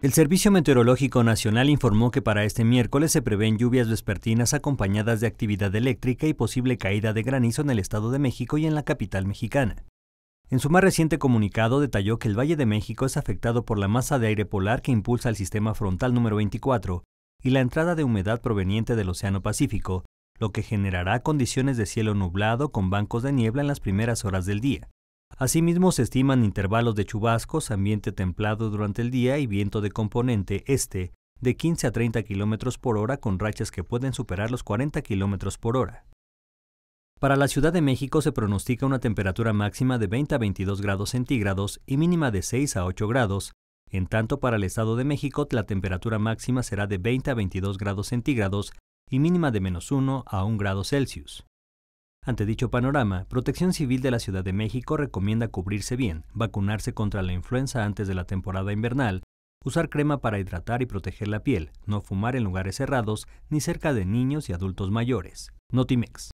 El Servicio Meteorológico Nacional informó que para este miércoles se prevén lluvias vespertinas acompañadas de actividad eléctrica y posible caída de granizo en el Estado de México y en la capital mexicana. En su más reciente comunicado detalló que el Valle de México es afectado por la masa de aire polar que impulsa el sistema frontal número 24 y la entrada de humedad proveniente del Océano Pacífico, lo que generará condiciones de cielo nublado con bancos de niebla en las primeras horas del día. Asimismo, se estiman intervalos de chubascos, ambiente templado durante el día y viento de componente este de 15 a 30 km por hora con rachas que pueden superar los 40 km por hora. Para la Ciudad de México se pronostica una temperatura máxima de 20 a 22 grados centígrados y mínima de 6 a 8 grados, en tanto para el Estado de México la temperatura máxima será de 20 a 22 grados centígrados y mínima de menos 1 a 1 grado Celsius. Ante dicho panorama, Protección Civil de la Ciudad de México recomienda cubrirse bien, vacunarse contra la influenza antes de la temporada invernal, usar crema para hidratar y proteger la piel, no fumar en lugares cerrados ni cerca de niños y adultos mayores. Notimex.